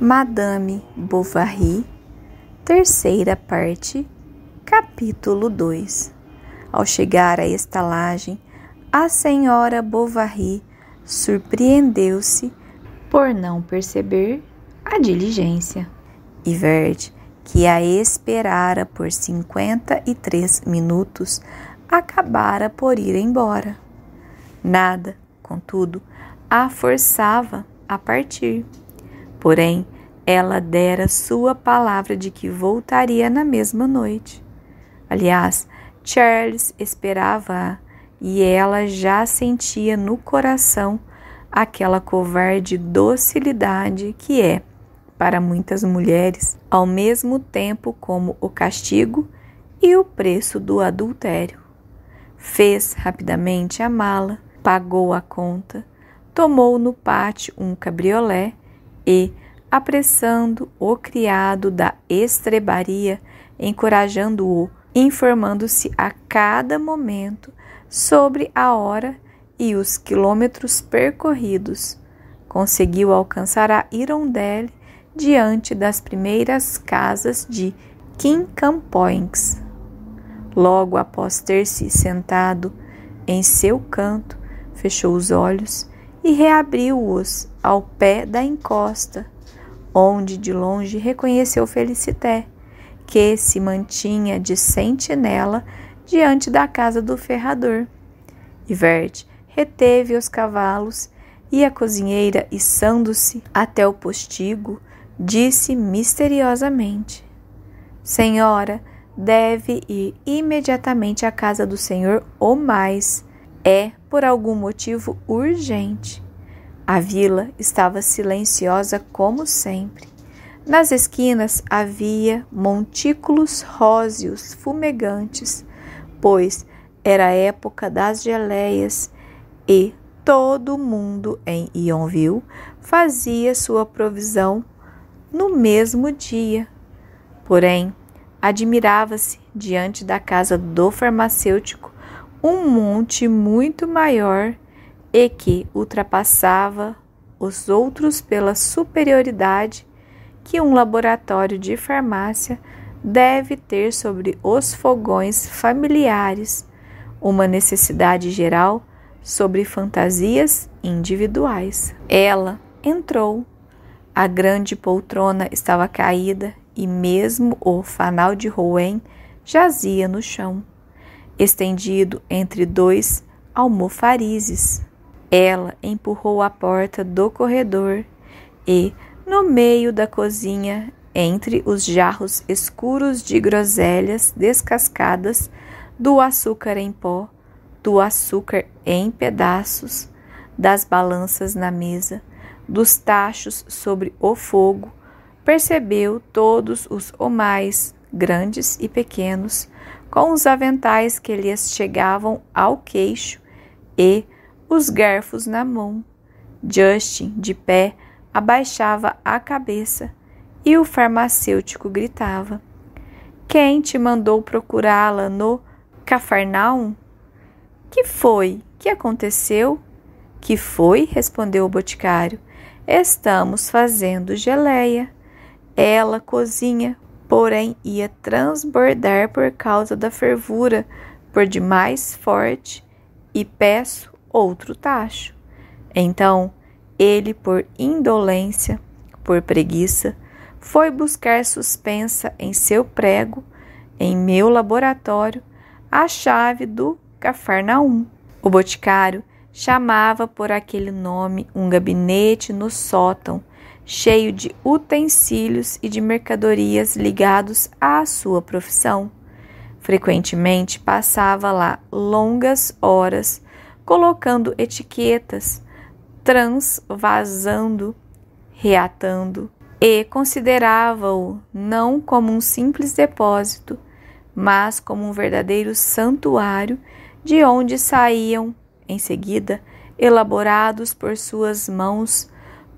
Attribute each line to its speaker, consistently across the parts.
Speaker 1: Madame Bovary, terceira parte, capítulo 2. Ao chegar à estalagem, a senhora Bovary surpreendeu-se por não perceber a diligência. E Verde, que a esperara por 53 minutos, acabara por ir embora. Nada, contudo, a forçava a partir. Porém, ela dera sua palavra de que voltaria na mesma noite. Aliás, Charles esperava-a e ela já sentia no coração aquela covarde docilidade que é, para muitas mulheres, ao mesmo tempo como o castigo e o preço do adultério. Fez rapidamente a mala, pagou a conta, tomou no pátio um cabriolé e, apressando o criado da estrebaria, encorajando-o, informando-se a cada momento sobre a hora e os quilômetros percorridos. Conseguiu alcançar a Irondelle diante das primeiras casas de Quincampoix. Logo após ter se sentado em seu canto, fechou os olhos e reabriu-os ao pé da encosta onde de longe reconheceu Felicité, que se mantinha de sentinela diante da casa do ferrador. Iverte reteve os cavalos e a cozinheira, içando-se até o postigo, disse misteriosamente: Senhora, deve ir imediatamente à casa do senhor ou mais. É por algum motivo urgente. A vila estava silenciosa como sempre. Nas esquinas havia montículos róseos fumegantes, pois era a época das geleias e todo mundo em Yonville fazia sua provisão no mesmo dia. Porém, admirava-se diante da casa do farmacêutico um monte muito maior e que ultrapassava os outros pela superioridade que um laboratório de farmácia deve ter sobre os fogões familiares, uma necessidade geral sobre fantasias individuais. Ela entrou. A grande poltrona estava caída e mesmo o fanal de Rouen jazia no chão, estendido entre dois almofarizes. Ela empurrou a porta do corredor e, no meio da cozinha, entre os jarros escuros de groselhas descascadas, do açúcar em pó, do açúcar em pedaços, das balanças na mesa, dos tachos sobre o fogo, percebeu todos os omais, grandes e pequenos, com os aventais que lhes chegavam ao queixo e, os garfos na mão. Justin, de pé, abaixava a cabeça e o farmacêutico gritava: Quem te mandou procurá-la no Cafarnaum? Que foi? Que aconteceu? Que foi? respondeu o boticário. Estamos fazendo geleia. Ela cozinha, porém ia transbordar por causa da fervura, por demais forte, e peço outro tacho. Então, ele, por indolência, por preguiça, foi buscar suspensa em seu prego, em meu laboratório, a chave do Cafarnaum. O boticário chamava por aquele nome um gabinete no sótão, cheio de utensílios e de mercadorias ligados à sua profissão. Frequentemente passava lá longas horas colocando etiquetas, transvasando, reatando, e considerava-o não como um simples depósito, mas como um verdadeiro santuário de onde saíam, em seguida, elaborados por suas mãos,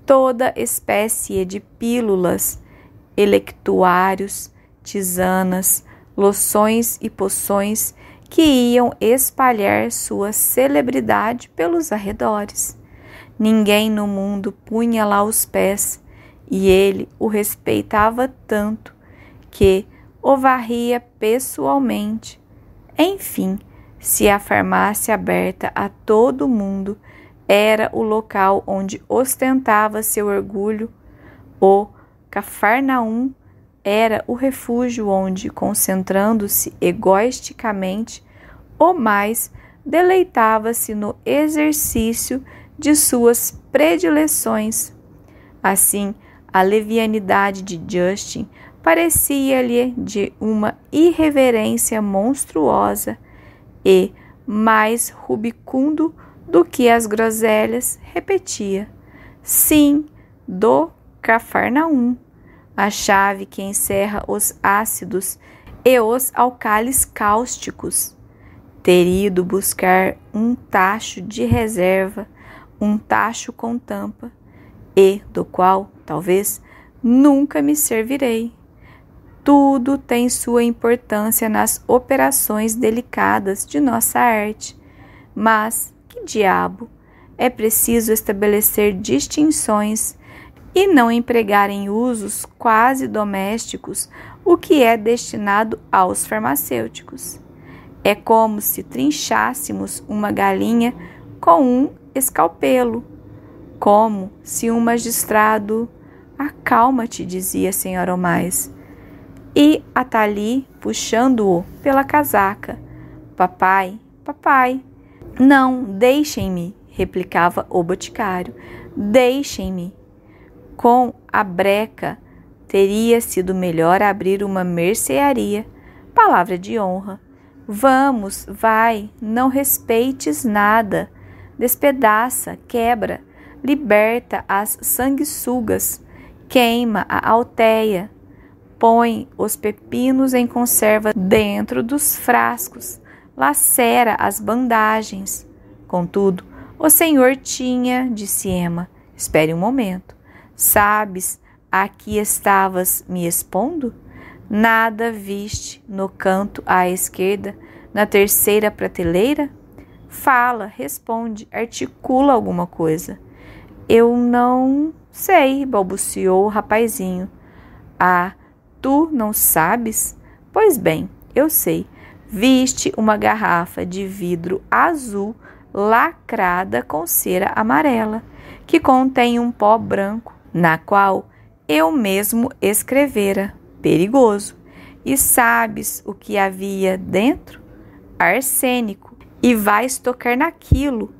Speaker 1: toda espécie de pílulas, electuários, tisanas, loções e poções que iam espalhar sua celebridade pelos arredores. Ninguém no mundo punha lá os pés, e ele o respeitava tanto que o varria pessoalmente. Enfim, se a farmácia aberta a todo mundo era o local onde ostentava seu orgulho, o Cafarnaum era o refúgio onde, concentrando-se egoisticamente ou mais, deleitava-se no exercício de suas predileções. Assim, a levianidade de Justin parecia-lhe de uma irreverência monstruosa e, mais rubicundo do que as groselhas, repetia: Sim, do Cafarnaum a chave que encerra os ácidos e os alcalis cáusticos. Ter ido buscar um tacho de reserva, um tacho com tampa, e do qual, talvez, nunca me servirei. Tudo tem sua importância nas operações delicadas de nossa arte, mas que diabo é preciso estabelecer distinções e não empregarem usos quase domésticos o que é destinado aos farmacêuticos. É como se trinchássemos uma galinha com um escalpelo. Como se um magistrado. Acalma-te, dizia Senhor Omais. E Atali, puxando-o pela casaca. Papai, papai. Não, deixem-me, replicava o boticário. Deixem-me, com a breca, teria sido melhor abrir uma mercearia. Palavra de honra. Vamos, vai, não respeites nada. Despedaça, quebra, liberta as sanguessugas, queima a alteia, põe os pepinos em conserva dentro dos frascos, lacera as bandagens. Contudo, o senhor tinha, disse Emma, espere um momento. Sabes a que estavas me expondo? Nada viste no canto à esquerda, na terceira prateleira? Fala, responde, articula alguma coisa. Eu não sei, balbuciou o rapazinho. Ah, tu não sabes? Pois bem, eu sei. Viste uma garrafa de vidro azul lacrada com cera amarela, que contém um pó branco na qual eu mesmo escrevera, perigoso. E sabes o que havia dentro? Arsênico. E vais tocar naquilo,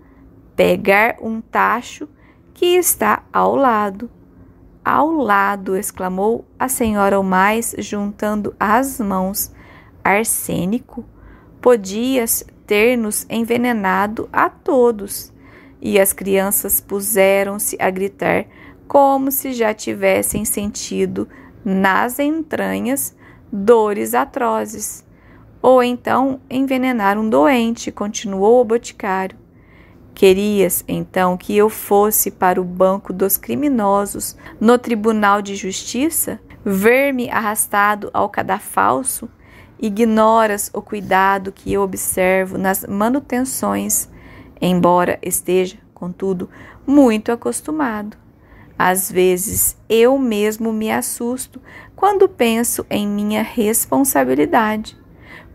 Speaker 1: pegar um tacho que está ao lado. Ao lado, exclamou a senhora mais, juntando as mãos. Arsênico, podias ter-nos envenenado a todos. E as crianças puseram-se a gritar como se já tivessem sentido nas entranhas dores atrozes. Ou então envenenar um doente, continuou o boticário. Querias então que eu fosse para o banco dos criminosos, no tribunal de justiça, ver-me arrastado ao cadafalso? Ignoras o cuidado que eu observo nas manutenções, embora esteja, contudo, muito acostumado. Às vezes eu mesmo me assusto quando penso em minha responsabilidade,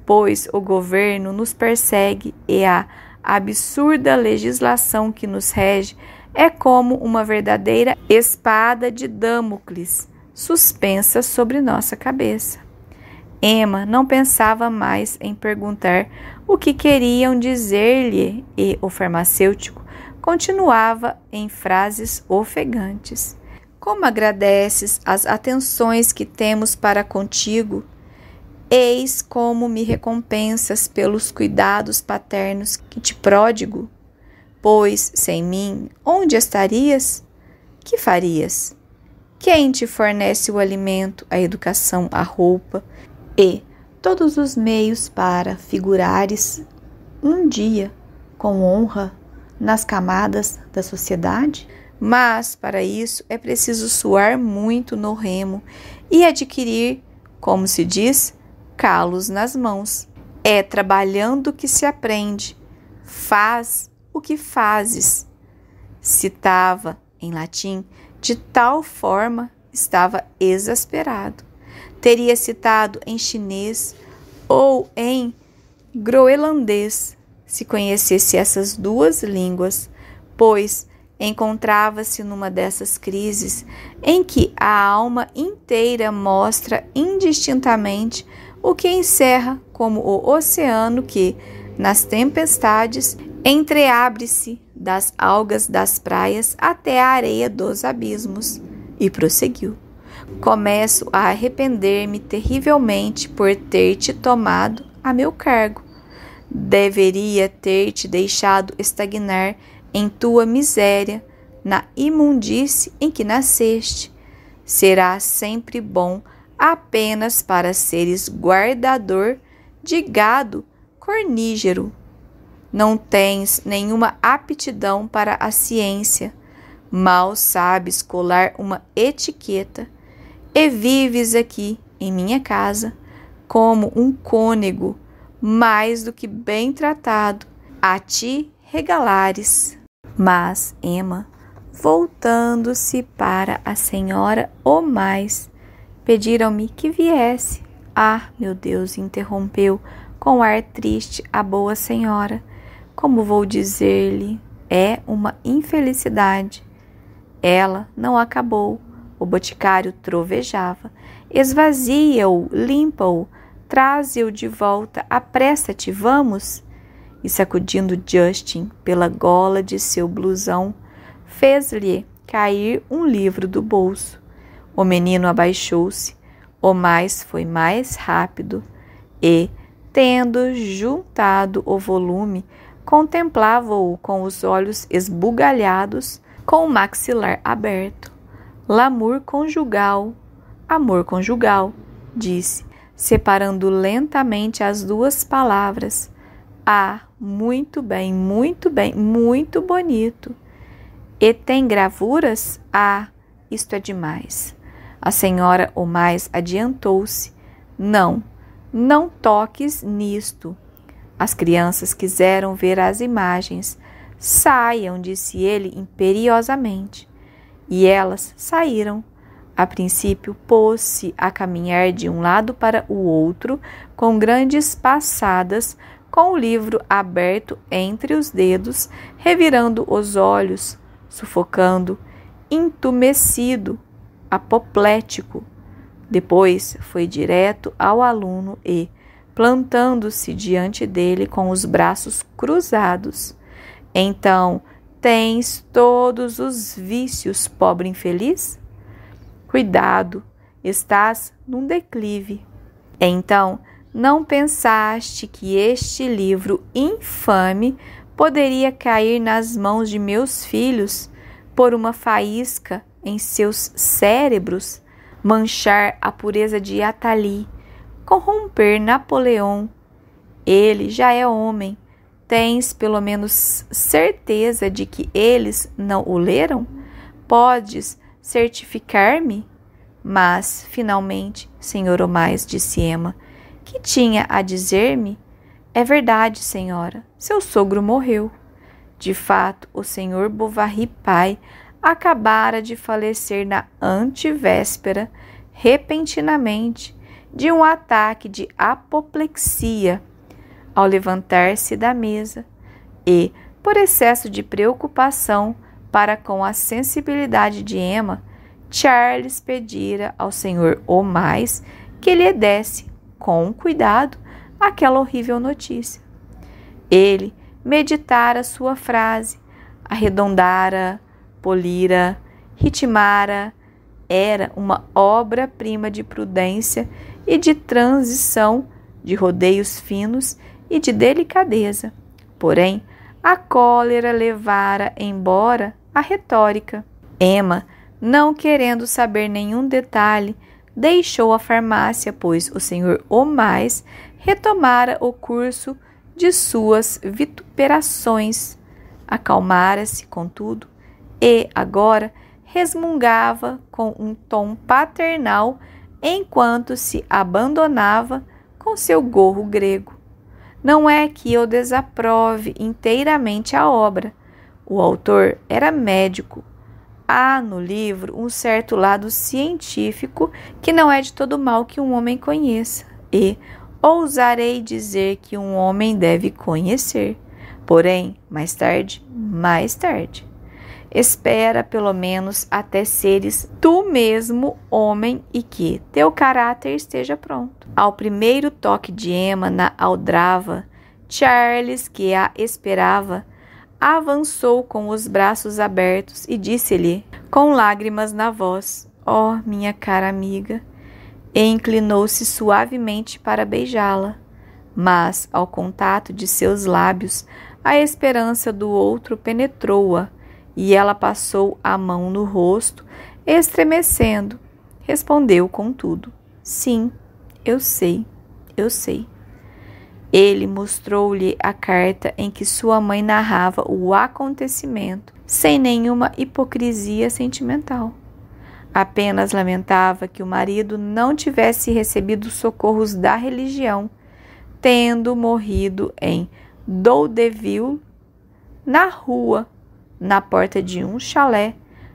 Speaker 1: pois o governo nos persegue e a absurda legislação que nos rege é como uma verdadeira espada de Damocles suspensa sobre nossa cabeça. Emma não pensava mais em perguntar o que queriam dizer-lhe e o farmacêutico continuava em frases ofegantes. Como agradeces as atenções que temos para contigo? Eis como me recompensas pelos cuidados paternos que te pródigo. Pois, sem mim, onde estarias? Que farias? Quem te fornece o alimento, a educação, a roupa e todos os meios para figurares um dia com honra nas camadas da sociedade, mas para isso é preciso suar muito no remo e adquirir, como se diz, calos nas mãos. É trabalhando que se aprende, faz o que fazes. Citava em latim, de tal forma estava exasperado. Teria citado em chinês ou em groenlandês se conhecesse essas duas línguas, pois encontrava-se numa dessas crises em que a alma inteira mostra indistintamente o que encerra como o oceano que, nas tempestades, entreabre-se das algas das praias até a areia dos abismos. E prosseguiu. Começo a arrepender-me terrivelmente por ter te tomado a meu cargo deveria ter te deixado estagnar em tua miséria, na imundície em que nasceste. Será sempre bom apenas para seres guardador de gado cornígero. Não tens nenhuma aptidão para a ciência, mal sabes colar uma etiqueta e vives aqui em minha casa como um cônego mais do que bem tratado, a ti regalares. Mas Emma, voltando-se para a senhora ou mais, pediram-me que viesse. Ah, meu Deus, interrompeu com ar triste a boa senhora. Como vou dizer-lhe? É uma infelicidade. Ela não acabou. O boticário trovejava. Esvazia-o, limpa-o, Traze-o de volta, apressa-te, vamos! E sacudindo Justin pela gola de seu blusão, fez-lhe cair um livro do bolso. O menino abaixou-se, o mais foi mais rápido e, tendo juntado o volume, contemplava-o com os olhos esbugalhados, com o maxilar aberto. Lamor conjugal, amor conjugal, disse, separando lentamente as duas palavras. Ah, muito bem, muito bem, muito bonito. E tem gravuras? Ah, isto é demais. A senhora ou mais adiantou-se. Não, não toques nisto. As crianças quiseram ver as imagens. Saiam, disse ele imperiosamente. E elas saíram. A princípio, pôs-se a caminhar de um lado para o outro, com grandes passadas, com o livro aberto entre os dedos, revirando os olhos, sufocando, intumescido, apoplético. Depois foi direto ao aluno e, plantando-se diante dele com os braços cruzados, então tens todos os vícios, pobre infeliz? Cuidado, estás num declive. Então, não pensaste que este livro infame poderia cair nas mãos de meus filhos por uma faísca em seus cérebros, manchar a pureza de Atali, corromper Napoleão? Ele já é homem. Tens pelo menos certeza de que eles não o leram? Podes certificar-me? Mas, finalmente, senhor Omais, disse Emma, que tinha a dizer-me? É verdade, senhora, seu sogro morreu. De fato, o senhor Bovary pai acabara de falecer na antevéspera, repentinamente, de um ataque de apoplexia ao levantar-se da mesa e, por excesso de preocupação, para com a sensibilidade de Emma, Charles pedira ao senhor O mais que lhe desse, com cuidado, aquela horrível notícia. Ele meditara sua frase, arredondara, polira, ritmara, era uma obra-prima de prudência e de transição, de rodeios finos e de delicadeza. Porém, a cólera levara embora a retórica. Emma, não querendo saber nenhum detalhe, deixou a farmácia, pois o senhor Omais retomara o curso de suas vituperações. Acalmara-se, contudo, e agora resmungava com um tom paternal enquanto se abandonava com seu gorro grego. Não é que eu desaprove inteiramente a obra, o autor era médico. Há no livro um certo lado científico que não é de todo mal que um homem conheça, e ousarei dizer que um homem deve conhecer. Porém, mais tarde, mais tarde. Espera pelo menos até seres tu mesmo homem e que teu caráter esteja pronto. Ao primeiro toque de Emma na aldrava, Charles, que a esperava, avançou com os braços abertos e disse-lhe, com lágrimas na voz: Ó, oh, minha cara amiga! E inclinou-se suavemente para beijá-la. Mas, ao contato de seus lábios, a esperança do outro penetrou-a e ela passou a mão no rosto, estremecendo. Respondeu, contudo: Sim, eu sei, eu sei. Ele mostrou-lhe a carta em que sua mãe narrava o acontecimento, sem nenhuma hipocrisia sentimental. Apenas lamentava que o marido não tivesse recebido socorros da religião, tendo morrido em Doudeville, na rua, na porta de um chalé,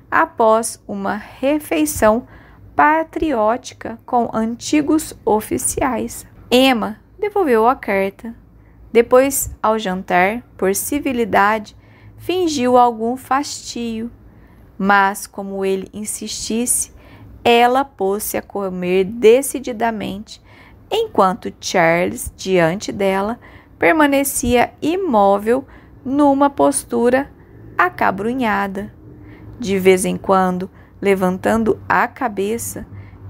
Speaker 1: após uma refeição patriótica com antigos oficiais. Emma devolveu a carta. Depois, ao jantar, por civilidade, fingiu algum fastio, mas como ele insistisse, ela pôs-se a comer decididamente, enquanto Charles, diante dela, permanecia imóvel numa postura acabrunhada. De vez em quando, levantando a cabeça,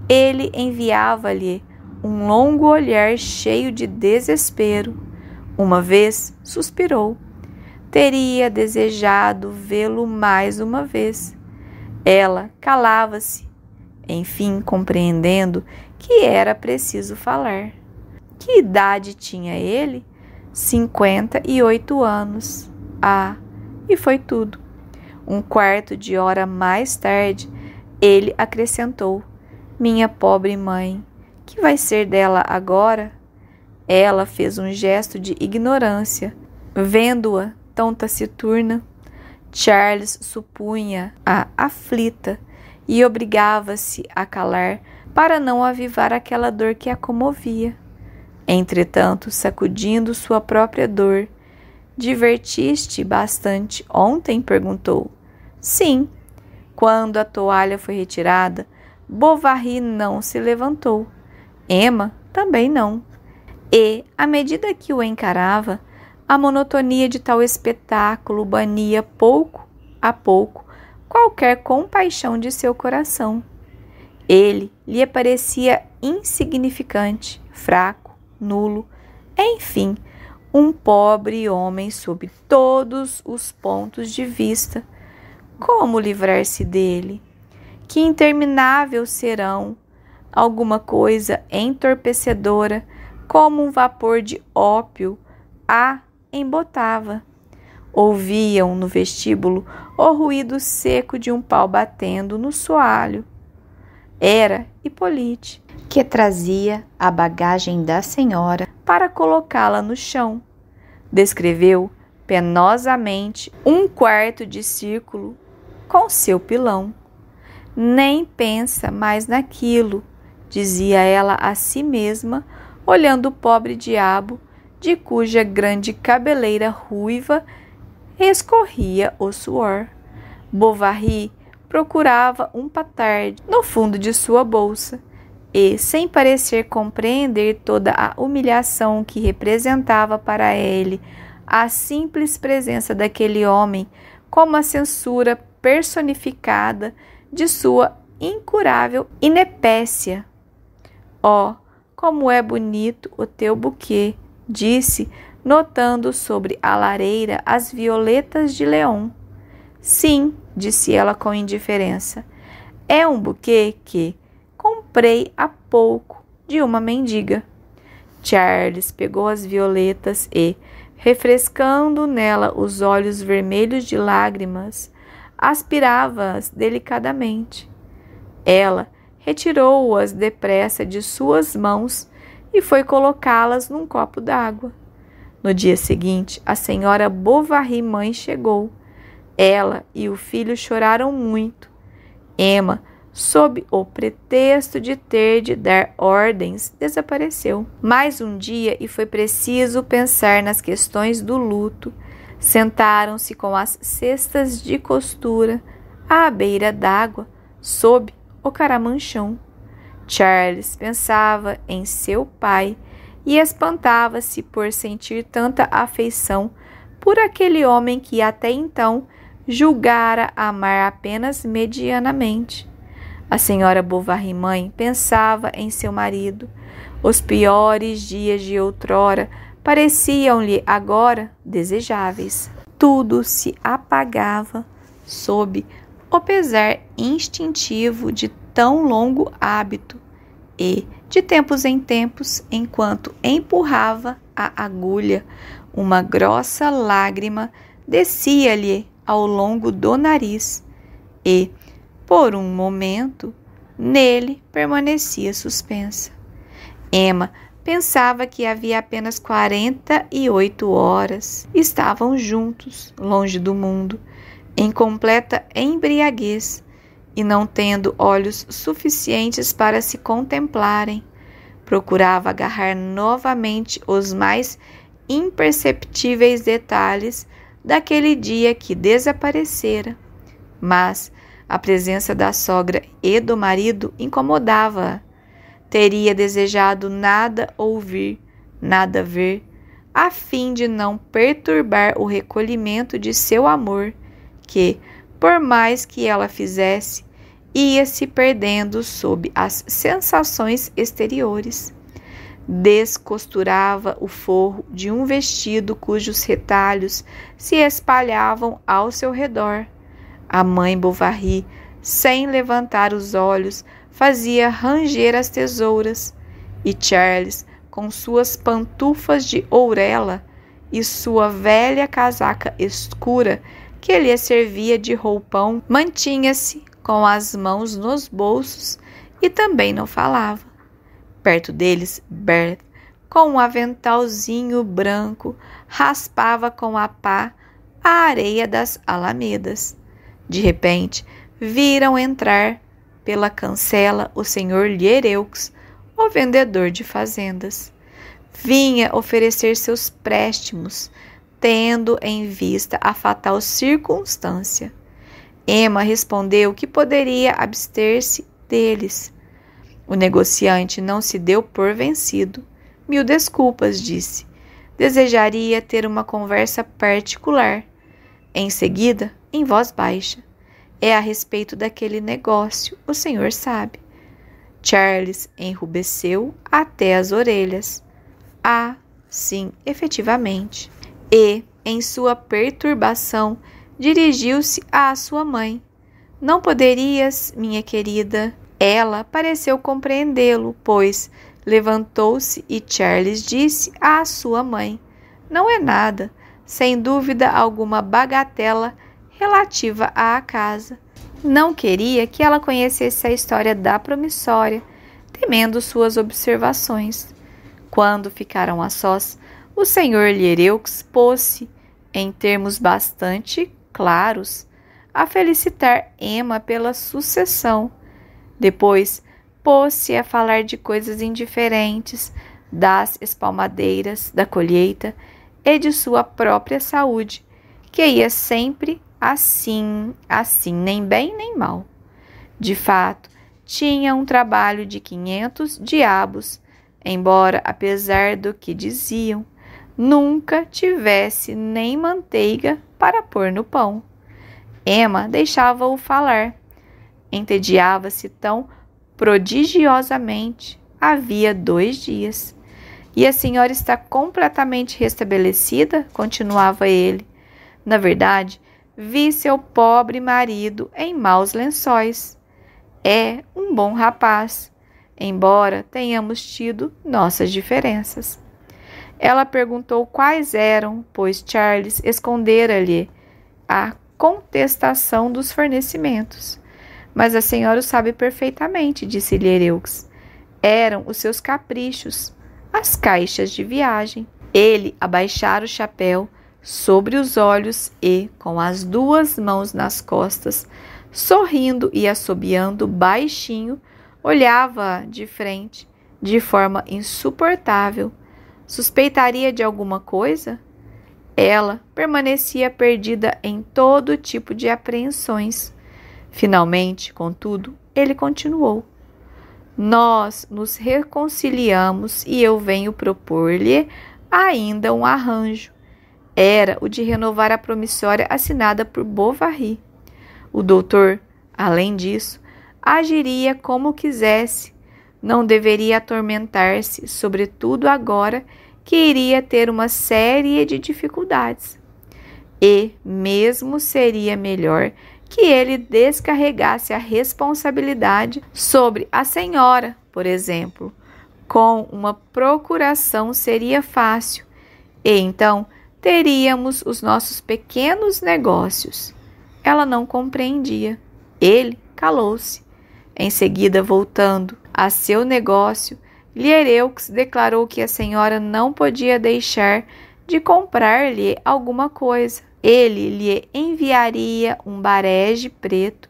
Speaker 1: ele enviava-lhe um longo olhar cheio de desespero. Uma vez suspirou. Teria desejado vê-lo mais uma vez. Ela calava-se, enfim compreendendo que era preciso falar. Que idade tinha ele? 58 anos. Ah, e foi tudo. Um quarto de hora mais tarde, ele acrescentou: Minha pobre mãe, que vai ser dela agora? Ela fez um gesto de ignorância, vendo-a tão taciturna. Charles supunha-a aflita e obrigava-se a calar para não avivar aquela dor que a comovia. Entretanto, sacudindo sua própria dor, divertiste bastante ontem? perguntou. Sim. Quando a toalha foi retirada, Bovary não se levantou. Emma também não. E, à medida que o encarava, a monotonia de tal espetáculo bania pouco a pouco qualquer compaixão de seu coração. Ele lhe parecia insignificante, fraco, nulo, enfim, um pobre homem sob todos os pontos de vista. Como livrar-se dele? Que interminável serão alguma coisa entorpecedora, como um vapor de ópio, a embotava. Ouviam no vestíbulo o ruído seco de um pau batendo no soalho. Era Hippolyte, que trazia a bagagem da senhora para colocá-la no chão. Descreveu penosamente um quarto de círculo com seu pilão. Nem pensa mais naquilo, dizia ela a si mesma, olhando o pobre diabo, de cuja grande cabeleira ruiva escorria o suor. Bovary procurava um patard no fundo de sua bolsa e, sem parecer compreender toda a humilhação que representava para ele a simples presença daquele homem, como a censura personificada de sua incurável inepécia, Oh, como é bonito o teu buquê, disse, notando sobre a lareira as violetas de leão. Sim, disse ela com indiferença. É um buquê que comprei há pouco de uma mendiga. Charles pegou as violetas e, refrescando nela os olhos vermelhos de lágrimas, aspirava-as delicadamente. Ela retirou-as depressa de suas mãos e foi colocá-las num copo d'água. No dia seguinte, a senhora Bovary mãe chegou. Ela e o filho choraram muito. Emma, sob o pretexto de ter de dar ordens, desapareceu. Mais um dia e foi preciso pensar nas questões do luto. Sentaram-se com as cestas de costura à beira d'água, sob o caramanchão. Charles pensava em seu pai e espantava-se por sentir tanta afeição por aquele homem que até então julgara amar apenas medianamente. A senhora Bovary mãe pensava em seu marido. Os piores dias de outrora pareciam-lhe agora desejáveis. Tudo se apagava sob o pesar instintivo de tão longo hábito e, de tempos em tempos, enquanto empurrava a agulha, uma grossa lágrima descia-lhe ao longo do nariz e, por um momento, nele permanecia suspensa. Emma pensava que havia apenas 48 horas. Estavam juntos, longe do mundo, em completa embriaguez e não tendo olhos suficientes para se contemplarem, procurava agarrar novamente os mais imperceptíveis detalhes daquele dia que desaparecera. Mas a presença da sogra e do marido incomodava-a. Teria desejado nada ouvir, nada ver, a fim de não perturbar o recolhimento de seu amor que, por mais que ela fizesse, ia se perdendo sob as sensações exteriores. Descosturava o forro de um vestido cujos retalhos se espalhavam ao seu redor. A mãe Bovary, sem levantar os olhos, fazia ranger as tesouras, e Charles, com suas pantufas de ourela e sua velha casaca escura, que lhe servia de roupão, mantinha-se com as mãos nos bolsos e também não falava. Perto deles, Bert, com um aventalzinho branco, raspava com a pá a areia das alamedas. De repente, viram entrar pela cancela o senhor Liereux, o vendedor de fazendas. Vinha oferecer seus préstimos tendo em vista a fatal circunstância. Emma respondeu que poderia abster-se deles. O negociante não se deu por vencido. Mil desculpas, disse. Desejaria ter uma conversa particular. Em seguida, em voz baixa. É a respeito daquele negócio, o senhor sabe. Charles enrubesceu até as orelhas. Ah, sim, efetivamente e, em sua perturbação, dirigiu-se à sua mãe. Não poderias, minha querida. Ela pareceu compreendê-lo, pois levantou-se e Charles disse à sua mãe: Não é nada, sem dúvida alguma bagatela relativa à casa. Não queria que ela conhecesse a história da promissória, temendo suas observações. Quando ficaram a sós, o senhor Liereux pôs-se, em termos bastante claros, a felicitar Emma pela sucessão. Depois, pôs-se a falar de coisas indiferentes, das espalmadeiras, da colheita e de sua própria saúde, que ia sempre assim, assim, nem bem nem mal. De fato, tinha um trabalho de quinhentos diabos, embora apesar do que diziam, nunca tivesse nem manteiga para pôr no pão. Emma deixava-o falar. Entediava-se tão prodigiosamente havia dois dias. E a senhora está completamente restabelecida? continuava ele. Na verdade, vi seu pobre marido em maus lençóis. É um bom rapaz, embora tenhamos tido nossas diferenças. Ela perguntou quais eram, pois Charles escondera-lhe a contestação dos fornecimentos. Mas a senhora o sabe perfeitamente, disse-lhe Eram os seus caprichos, as caixas de viagem. Ele abaixara o chapéu sobre os olhos e, com as duas mãos nas costas, sorrindo e assobiando baixinho, olhava de frente de forma insuportável suspeitaria de alguma coisa? Ela permanecia perdida em todo tipo de apreensões. Finalmente, contudo, ele continuou. Nós nos reconciliamos e eu venho propor-lhe ainda um arranjo. Era o de renovar a promissória assinada por Bovary. O doutor, além disso, agiria como quisesse, não deveria atormentar-se, sobretudo agora que iria ter uma série de dificuldades. E mesmo seria melhor que ele descarregasse a responsabilidade sobre a senhora, por exemplo. Com uma procuração seria fácil, e então teríamos os nossos pequenos negócios. Ela não compreendia. Ele calou-se. Em seguida, voltando, a seu negócio, Liereux declarou que a senhora não podia deixar de comprar-lhe alguma coisa. Ele lhe enviaria um barege preto,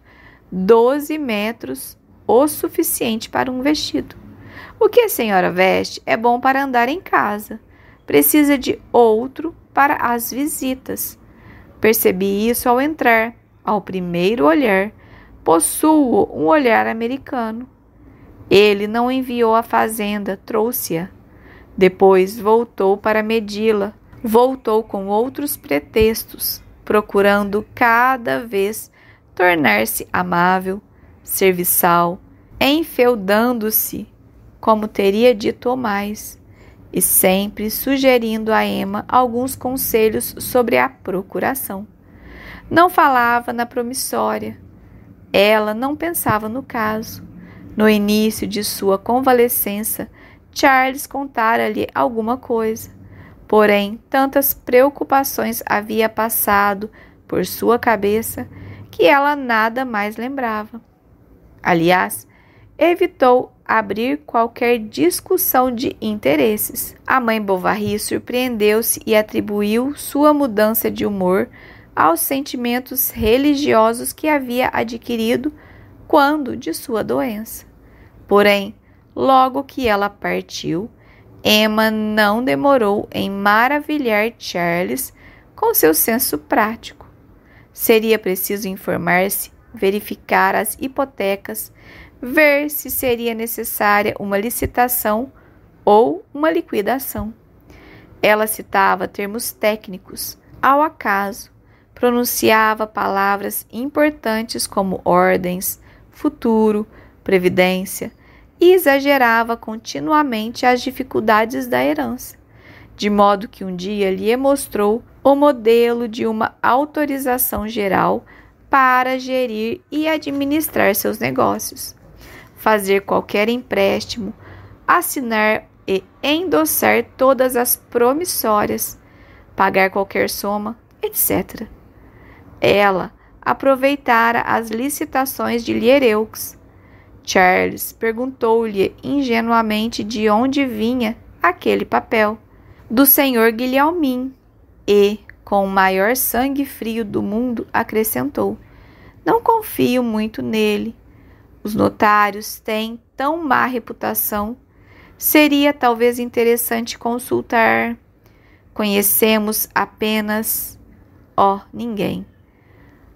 Speaker 1: 12 metros, o suficiente para um vestido. O que a senhora veste é bom para andar em casa. Precisa de outro para as visitas. Percebi isso ao entrar, ao primeiro olhar. Possuo um olhar americano. Ele não enviou à fazenda, trouxe-a. Depois voltou para medi-la, voltou com outros pretextos, procurando cada vez tornar-se amável, serviçal, enfeudando-se, como teria dito ou mais, e sempre sugerindo a Emma alguns conselhos sobre a procuração. Não falava na promissória. Ela não pensava no caso. No início de sua convalescença, Charles contara-lhe alguma coisa. Porém, tantas preocupações havia passado por sua cabeça que ela nada mais lembrava. Aliás, evitou abrir qualquer discussão de interesses. A mãe Bovary surpreendeu-se e atribuiu sua mudança de humor aos sentimentos religiosos que havia adquirido quando de sua doença. Porém, logo que ela partiu, Emma não demorou em maravilhar Charles com seu senso prático. Seria preciso informar-se, verificar as hipotecas, ver se seria necessária uma licitação ou uma liquidação. Ela citava termos técnicos, ao acaso, pronunciava palavras importantes como ordens, futuro, previdência e exagerava continuamente as dificuldades da herança, de modo que um dia lhe mostrou o modelo de uma autorização geral para gerir e administrar seus negócios, fazer qualquer empréstimo, assinar e endossar todas as promissórias, pagar qualquer soma, etc. Ela aproveitara as licitações de Liereux, Charles perguntou-lhe ingenuamente de onde vinha aquele papel. Do senhor Guilhelmin. E, com o maior sangue frio do mundo, acrescentou: Não confio muito nele. Os notários têm tão má reputação. Seria talvez interessante consultar. Conhecemos apenas. Ó, oh, ninguém.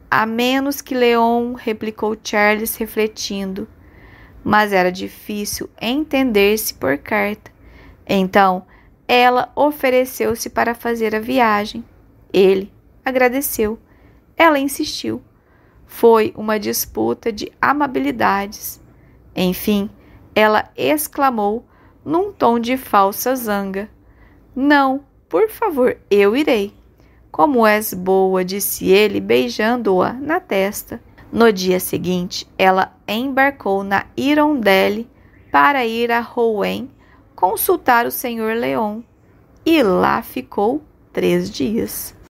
Speaker 1: A menos que Leon, replicou Charles, refletindo mas era difícil entender-se por carta. Então, ela ofereceu-se para fazer a viagem. Ele agradeceu. Ela insistiu. Foi uma disputa de amabilidades. Enfim, ela exclamou num tom de falsa zanga: Não, por favor, eu irei. Como és boa, disse ele, beijando-a na testa. No dia seguinte, ela embarcou na Irondelle para ir a Rouen consultar o senhor Leon e lá ficou três dias.